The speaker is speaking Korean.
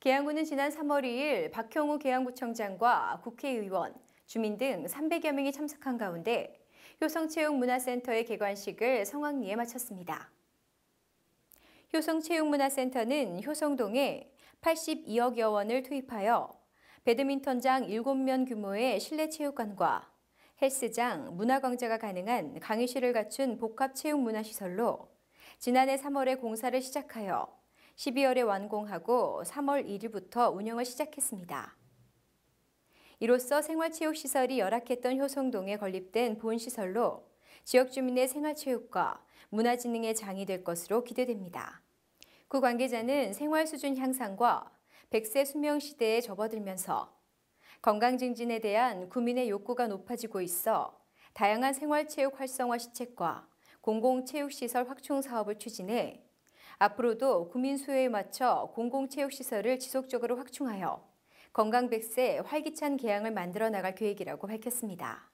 계양구는 지난 3월 2일 박형우 계양구청장과 국회의원, 주민 등 300여 명이 참석한 가운데 효성체육문화센터의 개관식을 성황리에 마쳤습니다. 효성체육문화센터는 효성동에 82억여 원을 투입하여 배드민턴장 7면 규모의 실내체육관과 헬스장, 문화광자가 가능한 강의실을 갖춘 복합체육문화시설로 지난해 3월에 공사를 시작하여 12월에 완공하고 3월 1일부터 운영을 시작했습니다. 이로써 생활체육시설이 열악했던 효성동에 건립된 본시설로 지역 주민의 생활체육과 문화진흥의 장이 될 것으로 기대됩니다. 구 관계자는 생활 수준 향상과 100세 수명 시대에 접어들면서 건강 증진에 대한 국민의 욕구가 높아지고 있어 다양한 생활체육 활성화 시책과 공공체육시설 확충 사업을 추진해 앞으로도 구민 수요에 맞춰 공공체육시설을 지속적으로 확충하여 건강 백세 활기찬 개항을 만들어 나갈 계획이라고 밝혔습니다.